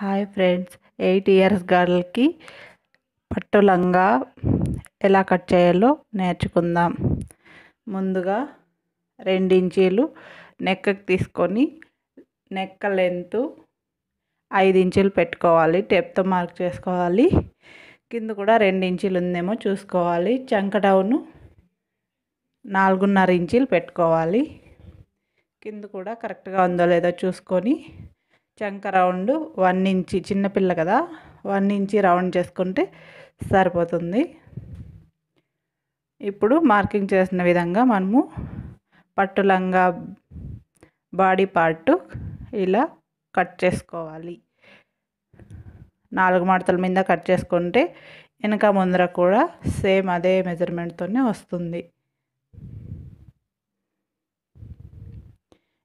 hi friends eight years గర్ల్కి పట్టు లంగా ఎలా కట్ చేయాలో నేర్చుకుందాం ముందుగా రెండించీలు నెక్కకి తీసుకొని నెక్క లెంత్ ఐదు ఇంచీలు పెట్టుకోవాలి టెప్తో మార్క్ చేసుకోవాలి కింద కూడా రెండు ఇంచీలు ఉందేమో చూసుకోవాలి చంకటౌను నాలుగున్నర ఇంచీలు పెట్టుకోవాలి కింద కూడా కరెక్ట్గా ఉందో లేదో చూసుకొని చంక రౌండ్ వన్ ఇంచి చిన్నపిల్ల కదా వన్ ఇంచి రౌండ్ చేసుకుంటే సరిపోతుంది ఇప్పుడు మార్కింగ్ చేసిన విధంగా మనము పట్టులంగా బాడీ పార్ట్ ఇలా కట్ చేసుకోవాలి నాలుగు మడతల మీద కట్ చేసుకుంటే వెనక ముందర కూడా సేమ్ అదే మెజర్మెంట్తోనే వస్తుంది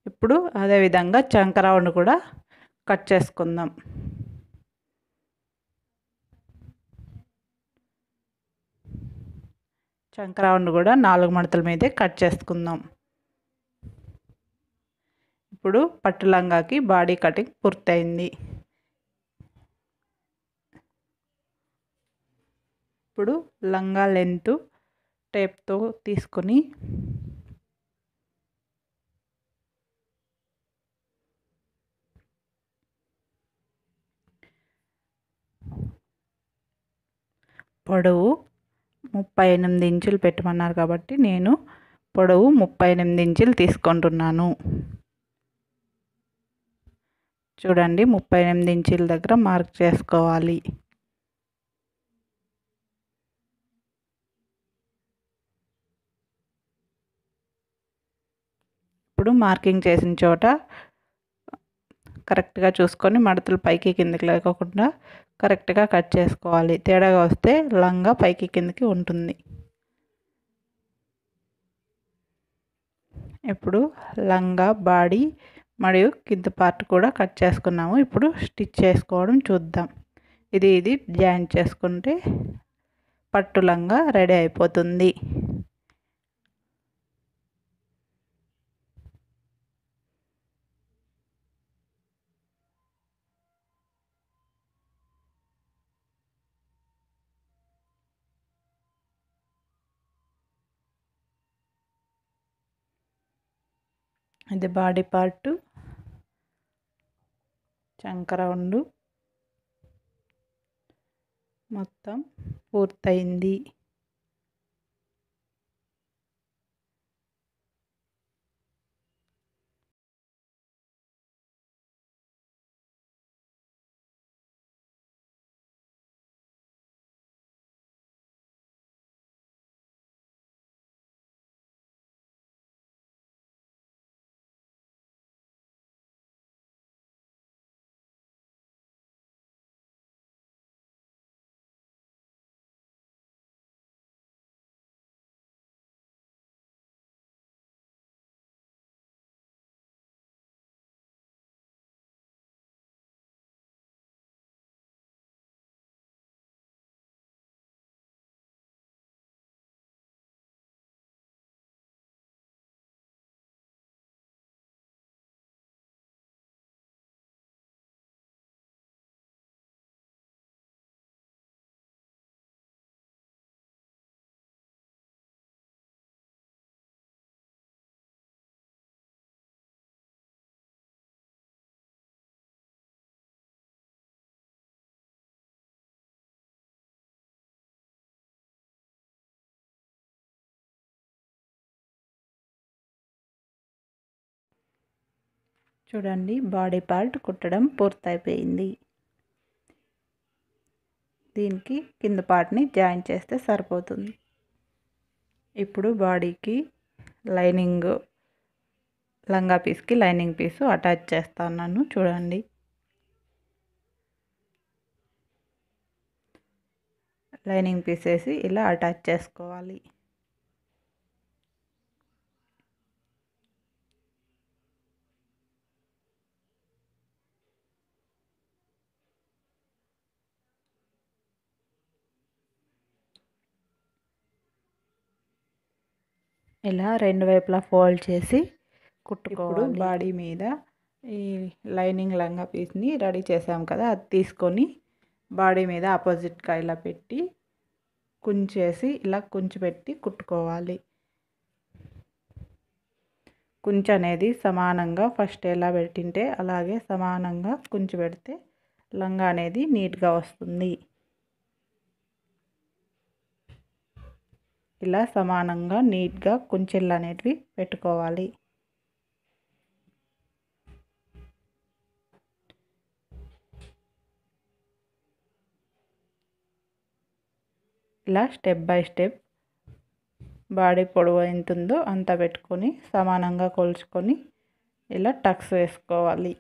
ఇప్పుడు అదేవిధంగా చంక రౌండ్ కూడా కట్ చేసుకుందాం చంకరావును కూడా నాలుగు మడతల మీదే కట్ చేసుకుందాం ఇప్పుడు పట్టు లంగాకి బాడీ కటింగ్ పూర్తయింది ఇప్పుడు లంగా లెంత్ టేప్తో తీసుకొని పొడవు ముప్పై ఎనిమిది ఇంచులు పెట్టమన్నారు కాబట్టి నేను పొడవు ముప్పై ఎనిమిది ఇంచులు తీసుకుంటున్నాను చూడండి ముప్పై ఎనిమిది ఇంచుల దగ్గర మార్క్ చేసుకోవాలి ఇప్పుడు మార్కింగ్ చేసిన చోట కరెక్ట్గా చూసుకొని మడతలు పైకి కిందకి లేకుండా కరెక్ట్గా కట్ చేసుకోవాలి తేడాగా వస్తే లంగా పైకి కిందకి ఉంటుంది ఇప్పుడు లంగా బాడీ మరియు కింద పార్ట్ కూడా కట్ చేసుకున్నాము ఇప్పుడు స్టిచ్ చేసుకోవడం చూద్దాం ఇది ఇది జాయింట్ చేసుకుంటే పట్టు లంగా రెడీ అయిపోతుంది ఇది బాడీ పార్టు చంకరౌండు మొత్తం పూర్తయింది చూడండి బాడీ పార్ట్ కుట్టడం పూర్తయిపోయింది దీనికి కింద పార్ట్ని జాయిన్ చేస్తే సరిపోతుంది ఇప్పుడు బాడీకి లైనింగ్ లంగా పీస్కి లైనింగ్ పీసు అటాచ్ చేస్తాను చూడండి లైనింగ్ పీస్ వేసి ఇలా అటాచ్ చేసుకోవాలి ఇలా రెండు వైపులా ఫోల్డ్ చేసి కుట్టుకోడు బాడీ మీద ఈ లైనింగ్ లంగా పీస్ని రెడీ చేసాం కదా అది తీసుకొని బాడీ మీద ఆపోజిట్గా ఇలా పెట్టి కుంచేసి ఇలా కుంచు పెట్టి కుట్టుకోవాలి కుంచు అనేది సమానంగా ఫస్ట్ ఎలా పెట్టింటే అలాగే సమానంగా కుంచి పెడితే లంగా అనేది నీట్గా వస్తుంది ఇలా సమానంగా నీట్గా కుంచెళ్ళు అనేటివి పెట్టుకోవాలి ఇలా స్టెప్ బై స్టెప్ బాడీ పొడవు ఎంత ఉందో అంత పెట్టుకొని సమానంగా కొలుచుకొని ఇలా టక్స్ వేసుకోవాలి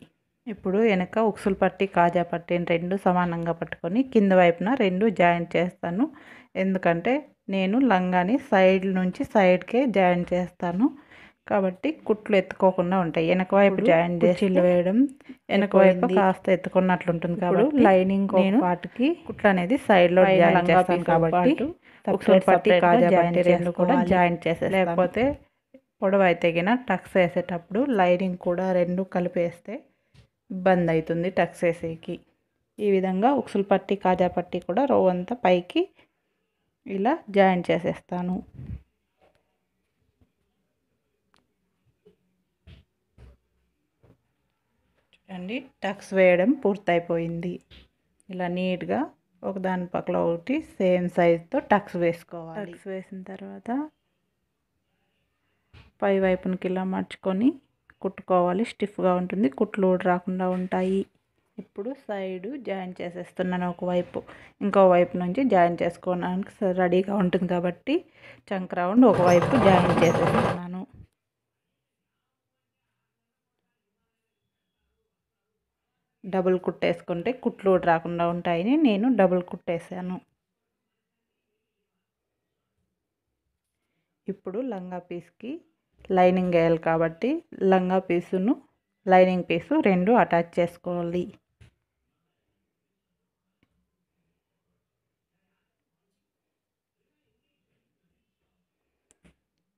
ఇప్పుడు వెనక ఉక్సులు పట్టి కాజా పట్టిని రెండు సమానంగా పట్టుకొని కింద వైపున రెండు జాయింట్ చేస్తాను ఎందుకంటే నేను లంగాని సైడ్ నుంచి సైడ్కే జాయిన్ చేస్తాను కాబట్టి కుట్లు ఎత్తుకోకుండా ఉంటాయి వెనక వైపు జాయిన్ చేసి వేయడం వెనక వైపు కాస్త ఎత్తుకున్నట్లు ఉంటుంది కాబట్టి లైనింగ్ నేను వాటికి కుట్లు అనేది సైడ్లో జాయిన్ చేస్తాను కాబట్టి ఒకసారి కాజా రెండు కూడా జాయిన్ చేసే లేకపోతే పొడవ అయితే గిన టక్స్ వేసేటప్పుడు లైనింగ్ కూడా రెండు కలిపేస్తే ఇబ్బంది అవుతుంది టక్స్ వేసేకి ఈ విధంగా ఉక్సులు పట్టి కాజా పట్టి కూడా రో అంతా పైకి ఇలా జాయిన్ చేసేస్తాను చూడండి టక్స్ వేయడం పూర్తయిపోయింది ఇలా నీట్గా ఒక దాని పక్కన ఒకటి సేమ్ సైజుతో టక్స్ వేసుకోవాలి టక్స్ వేసిన తర్వాత పై వైపునకి ఇలా మర్చుకొని కుట్టుకోవాలి స్టిఫ్గా ఉంటుంది కుట్లు రాకుండా ఉంటాయి ఇప్పుడు సైడు జాయిన్ చేసేస్తున్నాను ఒకవైపు ఇంకో వైపు నుంచి జాయిన్ చేసుకోవడానికి రెడీగా ఉంటుంది కాబట్టి చంక్ రౌండ్ ఒకవైపు జాయిన్ చేసేస్తున్నాను డబుల్ కుట్టేసుకుంటే కుట్లు రాకుండా ఉంటాయని నేను డబుల్ కుట్టేశాను ఇప్పుడు లంగా పీస్కి లైనింగ్ వేయాలి కాబట్టి లంగా పీసును లైనింగ్ పీసు రెండు అటాచ్ చేసుకోవాలి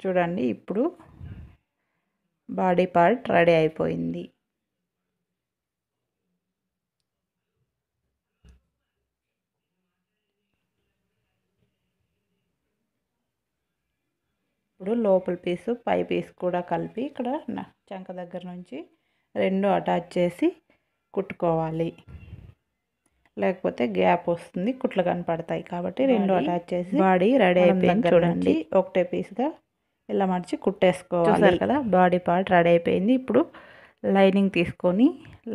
చూడండి ఇప్పుడు బాడీ పార్ట్ రెడీ అయిపోయింది ఇప్పుడు లోపల పీసు పై పీస్ కూడా కలిపి ఇక్కడ చంక దగ్గర నుంచి రెండు అటాచ్ చేసి కుట్టుకోవాలి లేకపోతే గ్యాప్ వస్తుంది కుట్లు కనపడతాయి కాబట్టి రెండు అటాచ్ చేసి బాడీ రెడీ అయిపోయింది చూడండి ఒకటే పీస్గా ఇలా మడిచి కుట్టేసుకోవాలి కదా బాడీ పార్ట్ రెడీ అయిపోయింది ఇప్పుడు లైనింగ్ తీసుకొని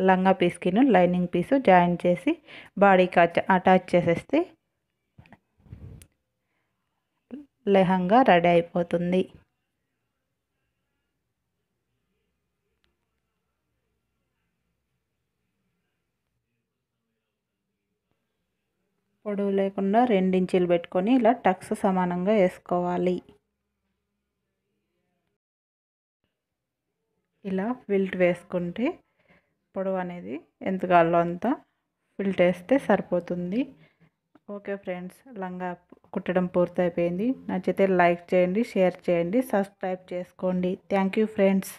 లంగా పీస్కిను లైనింగ్ పీసు జాయిన్ చేసి బాడీకి అటాచ్ చేసేస్తే లెహంగా రెడీ అయిపోతుంది పొడవు లేకుండా రెండించీలు పెట్టుకొని ఇలా టక్స్ సమానంగా వేసుకోవాలి ఇలా ఫిల్ట్ వేసుకుంటే పొడవు అనేది ఎంత కావాలో అంత ఫిల్ట్ వేస్తే సరిపోతుంది ఓకే ఫ్రెండ్స్ లంగా కుట్టడం పూర్తయిపోయింది నచ్చితే లైక్ చేయండి షేర్ చేయండి సబ్స్క్రైబ్ చేసుకోండి థ్యాంక్ యూ ఫ్రెండ్స్